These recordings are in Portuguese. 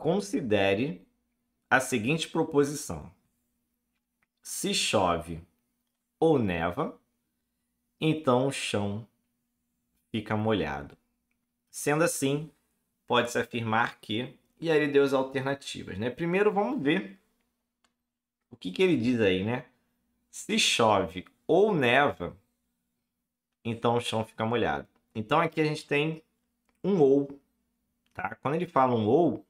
Considere a seguinte proposição: se chove ou neva, então o chão fica molhado. Sendo assim, pode-se afirmar que. E aí ele deu as alternativas, né? Primeiro vamos ver o que, que ele diz aí, né? Se chove ou neva, então o chão fica molhado. Então aqui a gente tem um ou, tá? Quando ele fala um ou,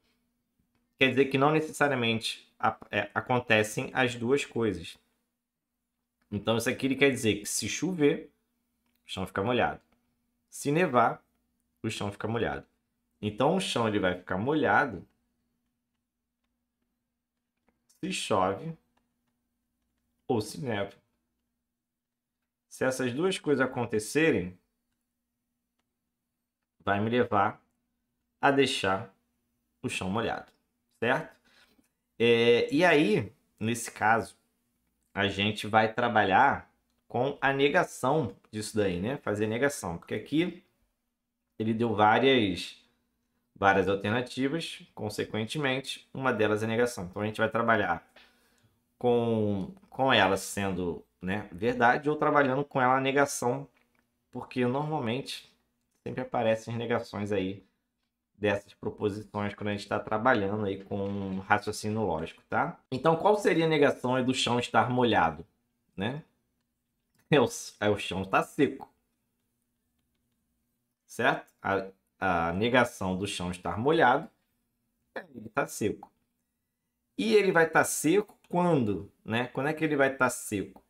quer dizer que não necessariamente é, acontecem as duas coisas. Então, isso aqui ele quer dizer que se chover, o chão fica molhado. Se nevar, o chão fica molhado. Então, o chão ele vai ficar molhado se chove ou se neva. Se essas duas coisas acontecerem, vai me levar a deixar o chão molhado certo? É, e aí, nesse caso, a gente vai trabalhar com a negação disso daí, né? Fazer negação, porque aqui ele deu várias várias alternativas, consequentemente, uma delas é negação. Então a gente vai trabalhar com com ela sendo, né, verdade ou trabalhando com ela a negação, porque normalmente sempre aparecem as negações aí dessas proposições quando a gente está trabalhando aí com um raciocínio lógico, tá? Então, qual seria a negação do chão estar molhado, né? É o, é o chão está seco, certo? A, a negação do chão estar molhado, ele está seco. E ele vai estar tá seco quando, né? Quando é que ele vai estar tá seco?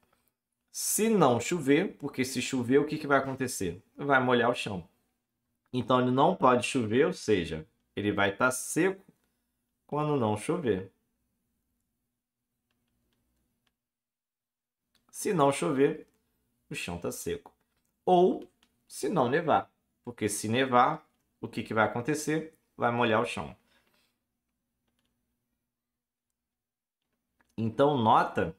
Se não chover, porque se chover, o que, que vai acontecer? Vai molhar o chão. Então ele não pode chover, ou seja, ele vai estar tá seco quando não chover. Se não chover, o chão está seco. Ou se não nevar, porque se nevar, o que, que vai acontecer? Vai molhar o chão. Então nota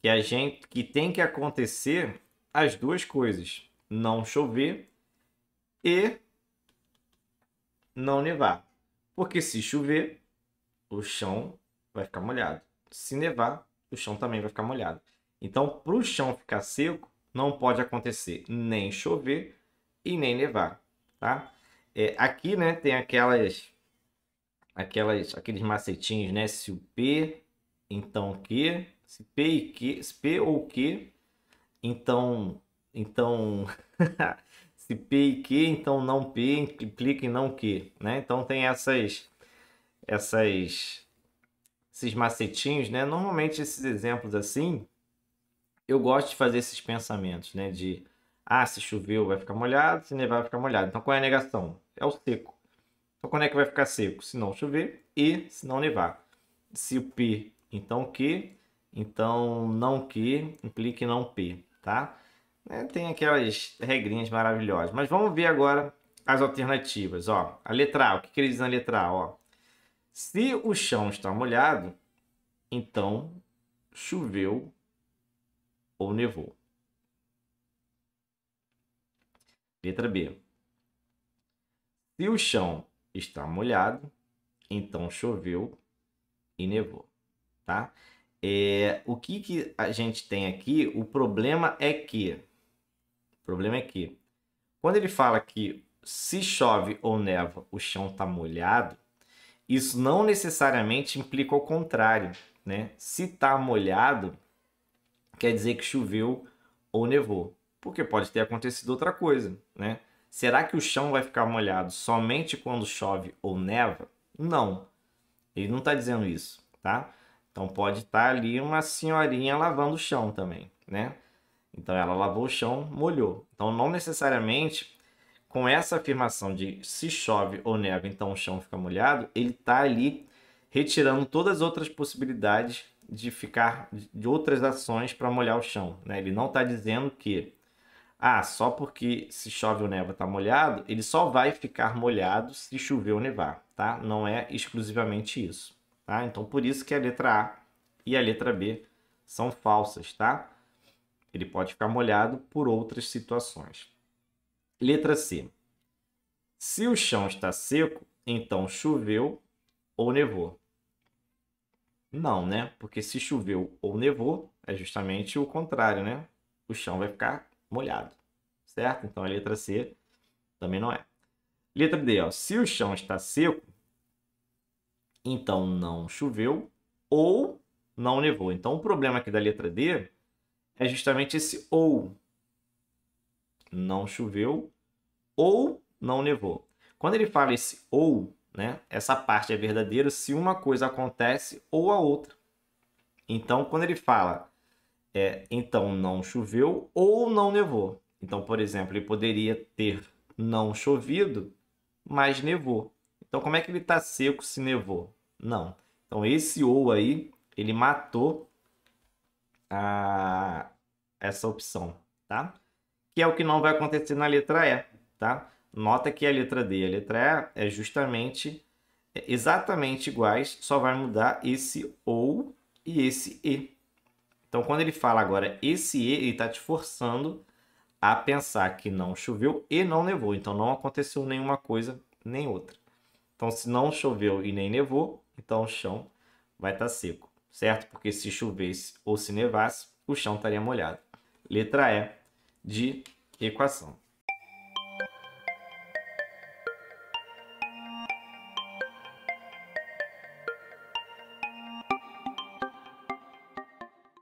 que a gente que tem que acontecer as duas coisas, não chover e não nevar. Porque se chover, o chão vai ficar molhado. Se nevar, o chão também vai ficar molhado. Então, para o chão ficar seco, não pode acontecer nem chover e nem nevar, tá? É, aqui, né, tem aquelas, aquelas, aqueles macetinhos, né? Se o P, então Q. Se P e Q, se P ou Q, então, então, se P e Q, então não P implica em não Q, né? Então tem essas, essas, esses macetinhos, né? Normalmente esses exemplos assim, eu gosto de fazer esses pensamentos, né? De, ah, se choveu vai ficar molhado, se nevar vai ficar molhado. Então qual é a negação? É o seco. Então quando é que vai ficar seco? Se não chover e se não nevar. Se o P, então Q, então não Q implica em não P, tá? Né? Tem aquelas regrinhas maravilhosas. Mas vamos ver agora as alternativas. Ó, a letra A, o que, que ele diz na letra A? Ó, se o chão está molhado, então choveu ou nevou. Letra B. Se o chão está molhado, então choveu e nevou, tá? É, o que, que a gente tem aqui? O problema é que o problema é que, quando ele fala que se chove ou neva, o chão está molhado, isso não necessariamente implica o contrário. Né? Se está molhado, quer dizer que choveu ou nevou, porque pode ter acontecido outra coisa. Né? Será que o chão vai ficar molhado somente quando chove ou neva? Não, ele não está dizendo isso. Tá? Então pode estar tá ali uma senhorinha lavando o chão também. Né? Então ela lavou o chão, molhou. Então não necessariamente com essa afirmação de se chove ou neva, então o chão fica molhado, ele está ali retirando todas as outras possibilidades de ficar de outras ações para molhar o chão. Né? Ele não está dizendo que ah, só porque se chove ou neva está molhado, ele só vai ficar molhado se chover ou nevar, tá? Não é exclusivamente isso, tá? Então por isso que a letra A e a letra B são falsas, tá? Ele pode ficar molhado por outras situações. Letra C. Se o chão está seco, então choveu ou nevou. Não, né? Porque se choveu ou nevou, é justamente o contrário, né? O chão vai ficar molhado, certo? Então a letra C também não é. Letra D, ó. Se o chão está seco, então não choveu ou não nevou. Então o problema aqui da letra D é justamente esse ou. Não choveu ou não nevou. Quando ele fala esse ou, né, essa parte é verdadeira se uma coisa acontece ou a outra. Então, quando ele fala, é, então não choveu ou não nevou. Então, por exemplo, ele poderia ter não chovido, mas nevou. Então, como é que ele está seco se nevou? Não. Então, esse ou aí, ele matou a, essa opção, tá? Que é o que não vai acontecer na letra E, tá? Nota que a letra D e a letra E é justamente é exatamente iguais, só vai mudar esse ou e esse e. Então, quando ele fala agora esse e, ele está te forçando a pensar que não choveu e não nevou. Então, não aconteceu nenhuma coisa nem outra. Então, se não choveu e nem nevou, então o chão vai estar tá seco certo? Porque se chovesse ou se nevasse, o chão estaria molhado. Letra E de equação.